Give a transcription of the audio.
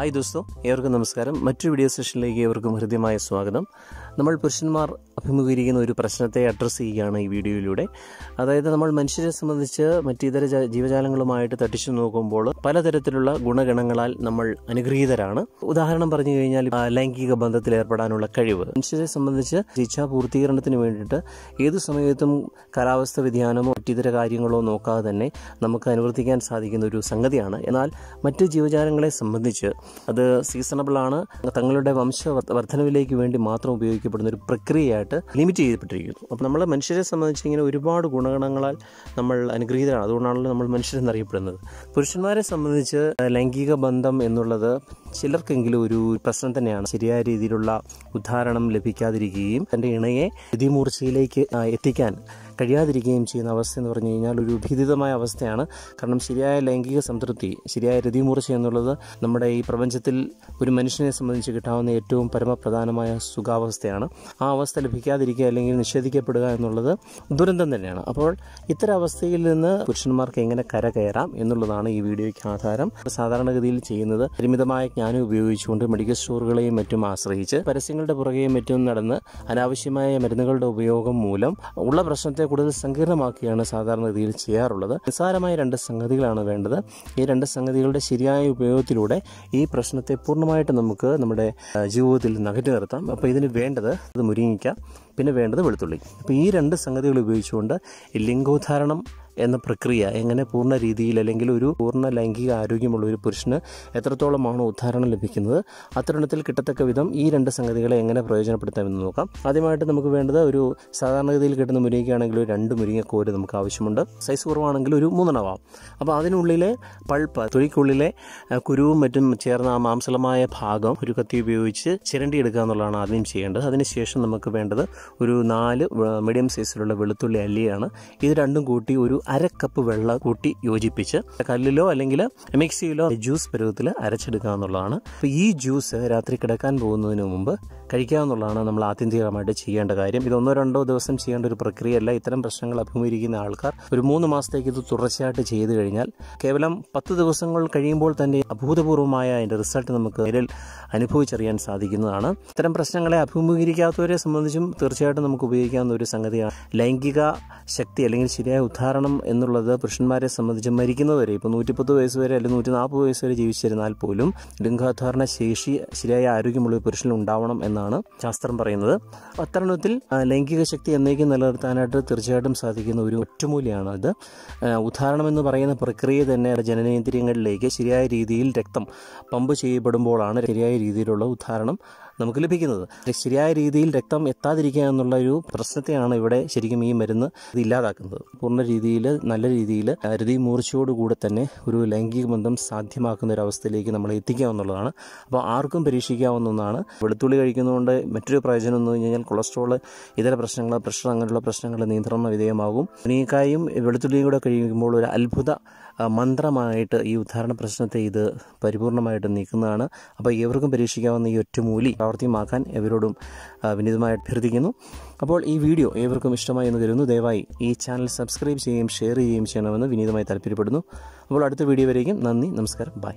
hi ദോസ്തോ ഏവർക്കും നമസ്കാരം മറ്റൊരു വീഡിയോ സെഷനിലേക്ക് ഏവർക്കും ഹൃദ്യമായ സ്വാഗതം നമ്മൾ പുരുഷന്മാർ അഭിമുഖീകരിക്കുന്ന ഒരു പ്രശ്നത്തെ അഡ്രസ്സ് ചെയ്യുകയാണ് ഈ വീഡിയോയിലൂടെ അതായത് നമ്മൾ മനുഷ്യരെ സംബന്ധിച്ച് മറ്റിതര ജീവജാലങ്ങളുമായിട്ട് തട്ടിച്ചു നോക്കുമ്പോൾ പലതരത്തിലുള്ള ഗുണഗണങ്ങളാൽ നമ്മൾ അനുഗ്രഹീതരാണ് ഉദാഹരണം പറഞ്ഞു കഴിഞ്ഞാൽ ലൈംഗിക ബന്ധത്തിൽ ഏർപ്പെടാനുള്ള കഴിവ് മനുഷ്യരെ സംബന്ധിച്ച് ശിക്ഷാ പൂർത്തീകരണത്തിന് വേണ്ടിയിട്ട് ഏത് സമയത്തും കാലാവസ്ഥ വ്യതിയാനമോ മറ്റിതര കാര്യങ്ങളോ നോക്കാതെ തന്നെ നമുക്ക് അനുവർത്തിക്കാൻ സാധിക്കുന്ന ഒരു സംഗതിയാണ് എന്നാൽ മറ്റ് ജീവജാലങ്ങളെ സംബന്ധിച്ച് അത് സീസണബിളാണ് തങ്ങളുടെ വർധനവിലേക്ക് വേണ്ടി മാത്രം ഉപയോഗിക്കും അനുഷ്ഠിക്കപ്പെടുന്ന ഒരു പ്രക്രിയയായിട്ട് ലിമിറ്റ് ചെയ്യപ്പെട്ടിരിക്കുന്നു അപ്പോൾ നമ്മളെ മനുഷ്യരെ സംബന്ധിച്ച് ഇങ്ങനെ ഒരുപാട് ഗുണഗണങ്ങളാൽ നമ്മൾ അനുഗ്രഹീതരാണ് അതുകൊണ്ടാണല്ലോ നമ്മൾ മനുഷ്യരെന്നറിയപ്പെടുന്നത് പുരുഷന്മാരെ സംബന്ധിച്ച് ലൈംഗിക ബന്ധം എന്നുള്ളത് ചിലർക്കെങ്കിലും ഒരു പ്രശ്നം തന്നെയാണ് ശരിയായ രീതിയിലുള്ള ഉദ്ധാരണം ലഭിക്കാതിരിക്കുകയും തൻ്റെ ഇണയെ ഗതിമൂർച്ചയിലേക്ക് എത്തിക്കാൻ കഴിയാതിരിക്കുകയും ചെയ്യുന്ന അവസ്ഥ എന്ന് പറഞ്ഞു കഴിഞ്ഞാൽ ഒരു ഭീതിതമായ അവസ്ഥയാണ് കാരണം ശരിയായ ലൈംഗിക സംതൃപ്തി ശരിയായ രതിമൂർച്ച എന്നുള്ളത് നമ്മുടെ ഈ പ്രപഞ്ചത്തിൽ ഒരു മനുഷ്യനെ സംബന്ധിച്ച് കിട്ടാവുന്ന ഏറ്റവും പരമപ്രധാനമായ സുഖാവസ്ഥയാണ് ആ അവസ്ഥ ലഭിക്കാതിരിക്കുക അല്ലെങ്കിൽ നിഷേധിക്കപ്പെടുക എന്നുള്ളത് ദുരന്തം തന്നെയാണ് അപ്പോൾ ഇത്തരം അവസ്ഥയിൽ നിന്ന് പുരുഷന്മാർക്ക് എങ്ങനെ കരകയറാം എന്നുള്ളതാണ് ഈ വീഡിയോയ്ക്ക് ആധാരം സാധാരണഗതിയിൽ ചെയ്യുന്നത് പരിമിതമായ ജ്ഞാനം ഉപയോഗിച്ചുകൊണ്ട് മെഡിക്കൽ സ്റ്റോറുകളെയും മറ്റും ആശ്രയിച്ച് പരസ്യങ്ങളുടെ പുറകെയും മറ്റും നടന്ന് അനാവശ്യമായ മരുന്നുകളുടെ ഉപയോഗം മൂലം ഉള്ള പ്രശ്നത്തെ കൂടുതൽ സങ്കീർണമാക്കിയാണ് സാധാരണ രീതിയിൽ ചെയ്യാറുള്ളത് നിസ്സാരമായ രണ്ട് സംഗതികളാണ് വേണ്ടത് ഈ രണ്ട് സംഗതികളുടെ ശരിയായ ഉപയോഗത്തിലൂടെ ഈ പ്രശ്നത്തെ പൂർണ്ണമായിട്ട് നമുക്ക് നമ്മുടെ ജീവിതത്തിൽ നകറ്റി നിർത്താം അപ്പോൾ ഇതിന് വേണ്ടത് അത് മുരിങ്ങിക്ക പിന്നെ വേണ്ടത് വെളുത്തുള്ളി അപ്പോൾ ഈ രണ്ട് സംഗതികൾ ഉപയോഗിച്ചുകൊണ്ട് ലിംഗോദ്ധാരണം എന്ന പ്രക്രിയ എങ്ങനെ പൂർണ്ണ രീതിയിൽ അല്ലെങ്കിൽ ഒരു പൂർണ്ണ ലൈംഗിക ആരോഗ്യമുള്ള ഒരു പുരുഷന് എത്രത്തോളമാണ് ഉദ്ധാരണം ലഭിക്കുന്നത് അത്തരണത്തിൽ കിട്ടത്തക്ക വിധം ഈ രണ്ട് സംഗതികളെ എങ്ങനെ പ്രയോജനപ്പെടുത്താമെന്ന് നോക്കാം ആദ്യമായിട്ട് നമുക്ക് വേണ്ടത് ഒരു സാധാരണഗതിയിൽ കിട്ടുന്ന മുരിങ്ങയ്ക്കാണെങ്കിൽ ഒരു രണ്ട് മുരിങ്ങക്കോര് നമുക്ക് ആവശ്യമുണ്ട് സൈസ് കുറവാണെങ്കിൽ ഒരു മൂന്നെണ്ണമാവാം അപ്പോൾ അതിനുള്ളിലെ പൾപ്പ് തൊലിക്കുള്ളിലെ കുരുവും മറ്റും ചേർന്ന ആ മാംസലമായ ഭാഗം ഒരു കത്തി ഉപയോഗിച്ച് ചിരണ്ടിയെടുക്കുക എന്നുള്ളതാണ് ആദ്യം ചെയ്യേണ്ടത് അതിനുശേഷം നമുക്ക് വേണ്ടത് ഒരു നാല് മീഡിയം സൈസിലുള്ള വെളുത്തുള്ളി അല്ലിയാണ് ഇത് രണ്ടും കൂട്ടി ഒരു അര കപ്പ് വെള്ളം കൂട്ടി യോജിപ്പിച്ച് കല്ലിലോ അല്ലെങ്കിൽ മിക്സിയിലോ ജ്യൂസ് പരുവത്തിൽ അരച്ചെടുക്കുക എന്നുള്ളതാണ് അപ്പോൾ ഈ ജ്യൂസ് രാത്രി കിടക്കാൻ പോകുന്നതിന് മുമ്പ് കഴിക്കുക എന്നുള്ളതാണ് നമ്മൾ ആത്യന്തികമായിട്ട് ചെയ്യേണ്ട കാര്യം ഇത് ഒന്നോ രണ്ടോ ദിവസം ചെയ്യേണ്ട ഒരു പ്രക്രിയയല്ല ഇത്തരം പ്രശ്നങ്ങൾ അഭിമുഖീകരിക്കുന്ന ആൾക്കാർ ഒരു മൂന്ന് മാസത്തേക്ക് ഇത് തുടർച്ചയായിട്ട് ചെയ്തു കഴിഞ്ഞാൽ കേവലം പത്ത് ദിവസങ്ങൾ കഴിയുമ്പോൾ തന്നെ അഭൂതപൂർവ്വമായ അതിൻ്റെ റിസൾട്ട് നമുക്ക് നേരിൽ അനുഭവിച്ചറിയാൻ സാധിക്കുന്നതാണ് ഇത്തരം പ്രശ്നങ്ങളെ അഭിമുഖീകരിക്കാത്തവരെ സംബന്ധിച്ചും തീർച്ചയായിട്ടും നമുക്ക് ഉപയോഗിക്കാവുന്ന ഒരു സംഗതിയാണ് ലൈംഗിക ശക്തി അല്ലെങ്കിൽ ശരിയായ ഉദാഹരണം മരണം എന്നുള്ളത് പുരുഷന്മാരെ സംബന്ധിച്ച് മരിക്കുന്നവരെ ഇപ്പോൾ നൂറ്റിപ്പത്ത് വയസ്സ് വരെ അല്ലെങ്കിൽ നൂറ്റി നാൽപ്പത് വയസ്സ് വരെ ജീവിച്ചിരുന്നാൽ പോലും ലിംഗാധാരണ ശേഷി ശരിയായ ആരോഗ്യമുള്ള ഒരു പുരുഷൻ ഉണ്ടാവണം എന്നാണ് ശാസ്ത്രം പറയുന്നത് അത്തരണത്തിൽ ലൈംഗിക ശക്തി എന്നേക്കും നിലനിർത്താനായിട്ട് തീർച്ചയായിട്ടും സാധിക്കുന്ന ഒരു ഒറ്റമൂലിയാണ് ഇത് ഉദാഹരണം എന്ന് പറയുന്ന പ്രക്രിയ തന്നെ ജനനേന്ദ്രിയങ്ങളിലേക്ക് ശരിയായ രീതിയിൽ രക്തം പമ്പ് ചെയ്യപ്പെടുമ്പോഴാണ് ശരിയായ രീതിയിലുള്ള ഉദാഹരണം നമുക്ക് ലഭിക്കുന്നത് ശരിയായ രീതിയിൽ രക്തം എത്താതിരിക്കുക എന്നുള്ള ഒരു പ്രശ്നത്തെയാണ് ഇവിടെ ശരിക്കും ഈ മരുന്ന് ഇത് ഇല്ലാതാക്കുന്നത് പൂർണ്ണ രീതിയിൽ നല്ല രീതിയിൽ ഹൃദയ മൂർച്ചയോടുകൂടെ തന്നെ ഒരു ലൈംഗിക ബന്ധം സാധ്യമാക്കുന്ന ഒരു അവസ്ഥയിലേക്ക് നമ്മൾ എത്തിക്കുക എന്നുള്ളതാണ് അപ്പോൾ ആർക്കും പരീക്ഷിക്കാവുന്ന ഒന്നാണ് വെളുത്തുള്ളി കഴിക്കുന്നതുകൊണ്ട് മറ്റൊരു പ്രയോജനം എന്ന് കഴിഞ്ഞാൽ കൊളസ്ട്രോൾ ഇതര പ്രശ്നങ്ങൾ പ്രഷർ അങ്ങനെയുള്ള പ്രശ്നങ്ങൾ നിയന്ത്രണ വിധേയമാകും മുനിക്കായും വെളുത്തുള്ളിയും കൂടെ കഴിയുമ്പോൾ ഒരു അത്ഭുത മന്ത്രമായിട്ട് ഈ ഉദ്ധാരണ പ്രശ്നത്തെ ഇത് പരിപൂർണമായിട്ട് നീക്കുന്നതാണ് അപ്പോൾ ഇവർക്കും പരീക്ഷിക്കാവുന്ന ഈ ഒറ്റമൂലി പ്രാവർത്തികമാക്കാൻ എവരോടും വിനീതമായി അഭ്യർത്ഥിക്കുന്നു അപ്പോൾ ഈ വീഡിയോ ഏവർക്കും ഇഷ്ടമായി എന്ന് കരുതുന്നു ദയവായി ഈ ചാനൽ സബ്സ്ക്രൈബ് ചെയ്യുകയും ഷെയർ ചെയ്യുകയും ചെയ്യണമെന്ന് വിനീതമായി താല്പര്യപ്പെടുന്നു അപ്പോൾ അടുത്ത വീഡിയോ വരെയും നന്ദി നമസ്കാരം ബൈ